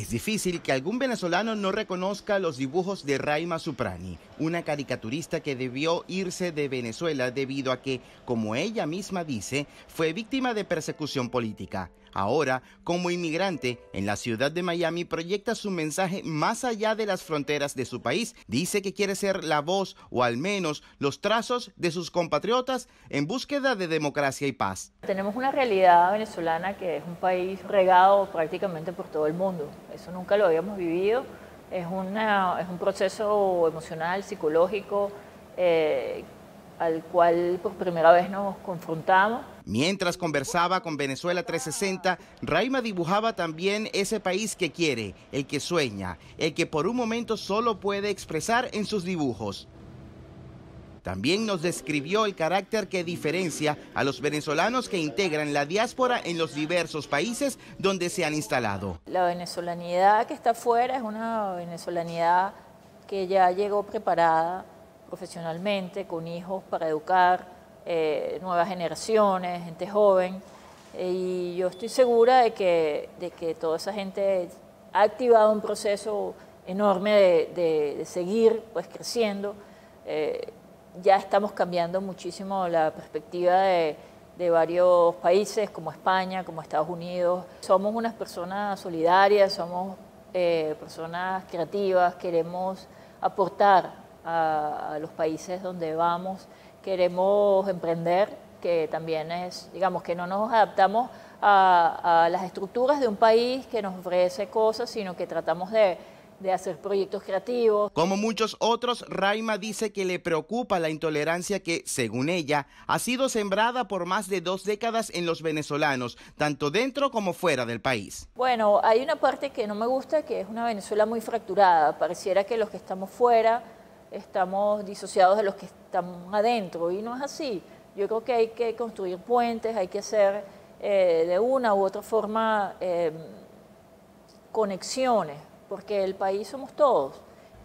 Es difícil que algún venezolano no reconozca los dibujos de Raima Suprani, una caricaturista que debió irse de Venezuela debido a que, como ella misma dice, fue víctima de persecución política. Ahora, como inmigrante, en la ciudad de Miami proyecta su mensaje más allá de las fronteras de su país. Dice que quiere ser la voz o al menos los trazos de sus compatriotas en búsqueda de democracia y paz. Tenemos una realidad venezolana que es un país regado prácticamente por todo el mundo. Eso nunca lo habíamos vivido es, es un proceso emocional, psicológico, eh, al cual por pues, primera vez nos confrontamos. Mientras conversaba con Venezuela 360, Raima dibujaba también ese país que quiere, el que sueña, el que por un momento solo puede expresar en sus dibujos. También nos describió el carácter que diferencia a los venezolanos que integran la diáspora en los diversos países donde se han instalado. La venezolanidad que está afuera es una venezolanidad que ya llegó preparada profesionalmente, con hijos para educar eh, nuevas generaciones, gente joven. Y yo estoy segura de que, de que toda esa gente ha activado un proceso enorme de, seguir pues, creciendo. Eh, ya estamos cambiando muchísimo la perspectiva de, varios países, como España, como Estados Unidos. Somos unas personas solidarias, somos eh, personas creativas, queremos aportar a, los países donde vamos, queremos emprender, que también es, digamos, que no nos adaptamos a las estructuras de un país que nos ofrece cosas, sino que tratamos de de hacer proyectos creativos. Como muchos otros, Raima dice que le preocupa la intolerancia que, según ella, ha sido sembrada por más de dos décadas en los venezolanos, tanto dentro como fuera del país. Bueno, hay una parte que no me gusta, que es una Venezuela muy fracturada. Pareciera que los que estamos fuera estamos disociados de los que están adentro, y no es así. Yo creo que hay que construir puentes, hay que hacer eh, de una u otra forma eh, conexiones porque el país somos todos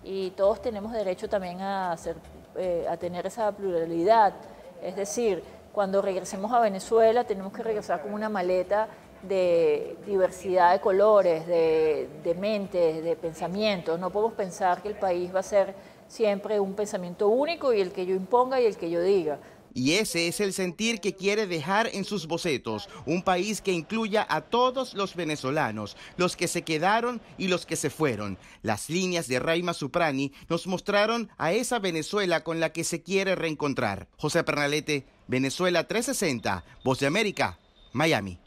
y todos tenemos derecho también eh, a, tener esa pluralidad. Es decir, cuando regresemos a Venezuela tenemos que regresar con una maleta de diversidad de colores, de mentes, de pensamientos. No podemos pensar que el país va a ser siempre un pensamiento único y el que yo imponga y el que yo diga. Y ese es el sentir que quiere dejar en sus bocetos, un país que incluya a todos los venezolanos, los que se quedaron y los que se fueron. Las líneas de Raima Suprani nos mostraron a esa Venezuela con la que se quiere reencontrar. José Pernalete, Venezuela 360, Voz de América, Miami.